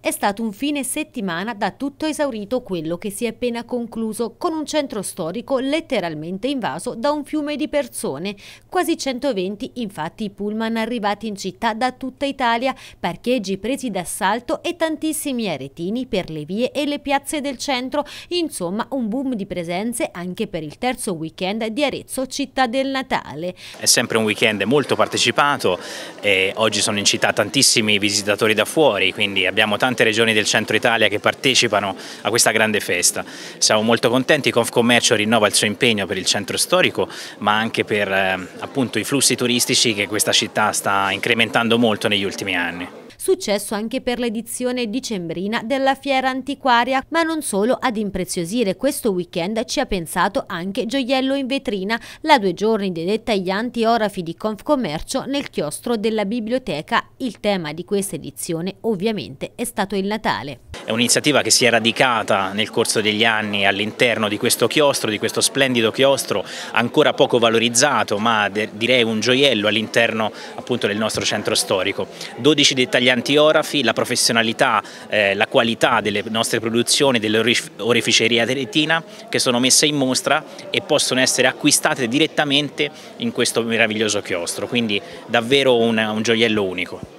È stato un fine settimana da tutto esaurito quello che si è appena concluso con un centro storico letteralmente invaso da un fiume di persone. Quasi 120 infatti i pullman arrivati in città da tutta Italia, parcheggi presi d'assalto e tantissimi aretini per le vie e le piazze del centro. Insomma un boom di presenze anche per il terzo weekend di Arezzo città del Natale. È sempre un weekend molto partecipato e oggi sono in città tantissimi visitatori da fuori quindi abbiamo tante regioni del centro Italia che partecipano a questa grande festa. Siamo molto contenti, Confcommercio rinnova il suo impegno per il centro storico ma anche per eh, appunto, i flussi turistici che questa città sta incrementando molto negli ultimi anni successo anche per l'edizione dicembrina della Fiera Antiquaria, ma non solo ad impreziosire questo weekend ci ha pensato anche Gioiello in vetrina, la due giorni dei dettaglianti orafi di Confcommercio nel chiostro della biblioteca. Il tema di questa edizione ovviamente è stato il Natale. È un'iniziativa che si è radicata nel corso degli anni all'interno di questo chiostro, di questo splendido chiostro, ancora poco valorizzato ma direi un gioiello all'interno appunto del nostro centro storico. 12 dettaglianti orafi, la professionalità, eh, la qualità delle nostre produzioni, dell'oreficeria teretina che sono messe in mostra e possono essere acquistate direttamente in questo meraviglioso chiostro, quindi davvero un, un gioiello unico.